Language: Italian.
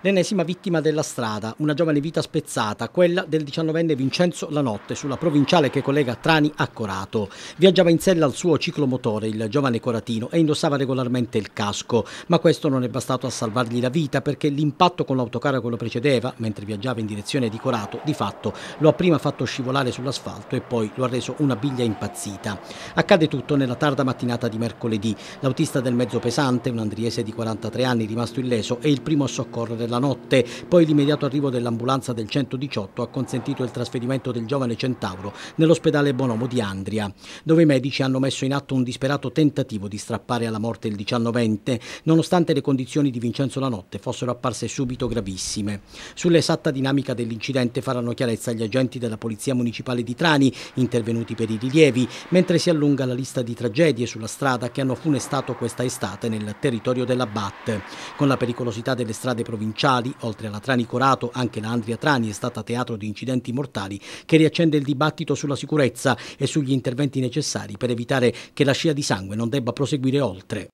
L'ennesima vittima della strada, una giovane vita spezzata, quella del 19enne Vincenzo Lanotte sulla provinciale che collega Trani a Corato. Viaggiava in sella al suo ciclomotore, il giovane coratino, e indossava regolarmente il casco, ma questo non è bastato a salvargli la vita perché l'impatto con l'autocarro che lo precedeva, mentre viaggiava in direzione di Corato, di fatto lo ha prima fatto scivolare sull'asfalto e poi lo ha reso una biglia impazzita. Accade tutto nella tarda mattinata di mercoledì. L'autista del mezzo pesante, un andriese di 43 anni rimasto illeso, è il primo a soccorrere la notte. Poi l'immediato arrivo dell'ambulanza del 118 ha consentito il trasferimento del giovane centauro nell'ospedale Bonomo di Andria, dove i medici hanno messo in atto un disperato tentativo di strappare alla morte il 19 diciannovente, nonostante le condizioni di Vincenzo la notte fossero apparse subito gravissime. Sull'esatta dinamica dell'incidente faranno chiarezza gli agenti della Polizia Municipale di Trani, intervenuti per i rilievi, mentre si allunga la lista di tragedie sulla strada che hanno funestato questa estate nel territorio della BAT. Con la pericolosità delle strade provinciali provinciali, oltre alla Trani Corato anche la Andria Trani è stata teatro di incidenti mortali che riaccende il dibattito sulla sicurezza e sugli interventi necessari per evitare che la scia di sangue non debba proseguire oltre.